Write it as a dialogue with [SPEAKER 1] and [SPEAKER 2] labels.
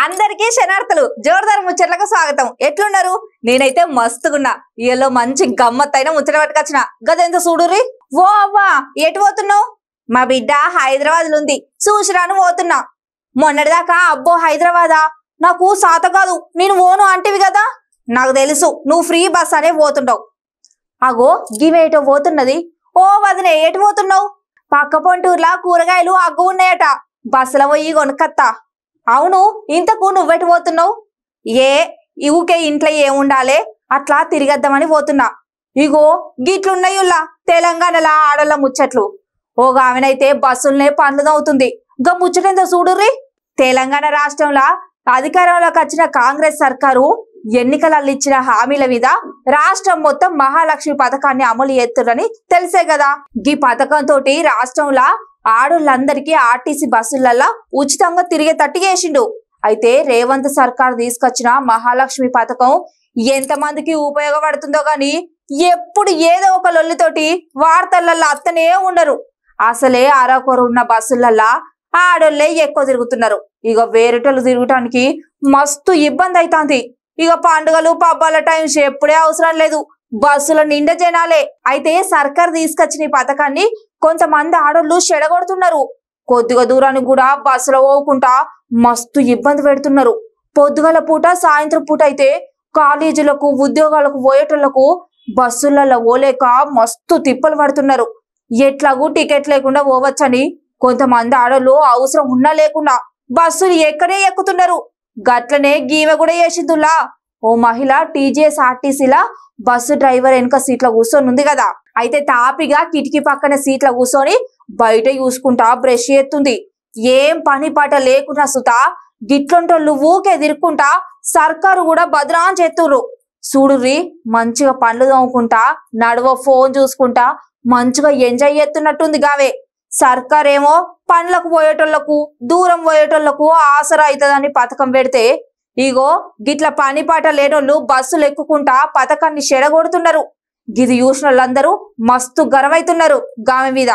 [SPEAKER 1] అందరికీ శనార్థులు జోర్దార్ ముచ్చట్లకు స్వాగతం ఎట్లున్నారు నేనైతే మస్తుగున్నా ఇయలో మంచి గమ్మత్ అయినా ముచ్చట పట్టుకొచ్చిన గదెంత చూడురి ఓ అవ్వా ఎటు పోతున్నావు మా బిడ్డ హైదరాబాద్ ఉంది చూసిరాను పోతున్నా మొన్నటిదాకా అబ్బో హైదరాబాదా నాకు సాత కాదు నేను ఓను అంటివి కదా నాకు తెలుసు నువ్వు ఫ్రీ బస్ అనే పోతుండవు అగో గివేటో పోతున్నది ఓ వదిన ఎటు పోతున్నావు పక్క పొంటూరులా కూరగాయలు అగ్గు ఉన్నాయట బస్సులో పోయి కొనుక్కత్తా అవును ఇంతకు నువ్వెటు పోతున్నావు ఏ ఇవుకే ఇంట్లో ఏముండాలే అట్లా తిరిగద్దామని పోతున్నా ఇగో గిట్లున్నాయుల్లా తెలంగాణలా ఆడల ముచ్చట్లు ఓ గావినైతే బస్సులనే పండ్లు అవుతుంది గా ముచ్చటంతో చూడుర్రి తెలంగాణ రాష్ట్రంలో అధికారంలోకి వచ్చిన కాంగ్రెస్ సర్కారు ఎన్నికలలో ఇచ్చిన హామీల మీద రాష్ట్రం మొత్తం మహాలక్ష్మి పథకాన్ని అమలు చేస్తురని తెలిసే కదా ఈ పథకం తోటి రాష్ట్రంలో ఆడోళ్ళందరికీ ఆర్టీసీ బస్సులలో ఉచితంగా తిరిగేటట్టు చేసిండు అయితే రేవంత్ సర్కార్ తీసుకొచ్చిన మహాలక్ష్మి పథకం ఎంతమందికి ఉపయోగపడుతుందో గాని ఎప్పుడు ఏదో ఒక లొల్లితోటి వార్తలలో అత్తనే ఉండరు అసలే అరకొరు ఉన్న బస్సులల్లా ఆడోళ్ళే ఎక్కువ తిరుగుతున్నారు ఇక వేరేటోళ్ళు తిరగటానికి మస్తు ఇబ్బంది అవుతుంది ఇక పండుగలు పబ్బాల టైమ్స్ ఎప్పుడే అవసరం లేదు బస్సుల నిండా జనాలే అయితే సర్కార్ తీసుకొచ్చిన ఈ పథకాన్ని కొంతమంది ఆడోళ్లు చెడగొడుతున్నారు కొద్దిగా దూరానికి కూడా బస్సులో పోకుండా మస్తు ఇబ్బంది పెడుతున్నారు పొద్దుగల పూట సాయంత్రం పూట అయితే కాలేజీలకు ఉద్యోగాలకు పోయేటోళ్లకు బస్సులలో పోలేక మస్తు తిప్పలు పడుతున్నారు ఎట్లాగూ టికెట్ లేకుండా పోవచ్చని కొంతమంది ఆడోళ్ళు అవసరం ఉన్నా లేకుండా బస్సులు ఎక్కడే ఎక్కుతున్నారు గట్లనే గీమె కూడా వేసిందులా ఓ మహిళ టీజీఎస్ ఆర్టీసీలా బస్సు డ్రైవర్ వెనుక సీట్లో కూర్చొని ఉంది కదా అయితే తాపిగా కిటికీ పక్కన సీట్ల కూర్చొని బయట చూసుకుంటా బ్రష్ చేస్తుంది ఏం పని పాట లేకుండా సుతా గిట్లంటోళ్ళు తిరుక్కుంటా సర్కారు కూడా భద్రాన్ చేతుర్రు చూడుర్రి మంచిగా పండ్లు తోముకుంటా నడువ ఫోన్ చూసుకుంటా మంచిగా ఎంజాయ్ చేస్తున్నట్టుంది గావే సర్కార్ ఏమో పండ్లకు పోయేటోళ్లకు దూరం పోయేటోళ్లకు ఆసరా అవుతుందని పథకం పెడితే ఇగో గిట్ల పాట లేనోళ్ళు బస్సులు ఎక్కుకుంటా పథకాన్ని చెడగొడుతున్నారు గిది చూసిన వాళ్ళందరూ మస్తు గర్వైతున్నారు గామె మీద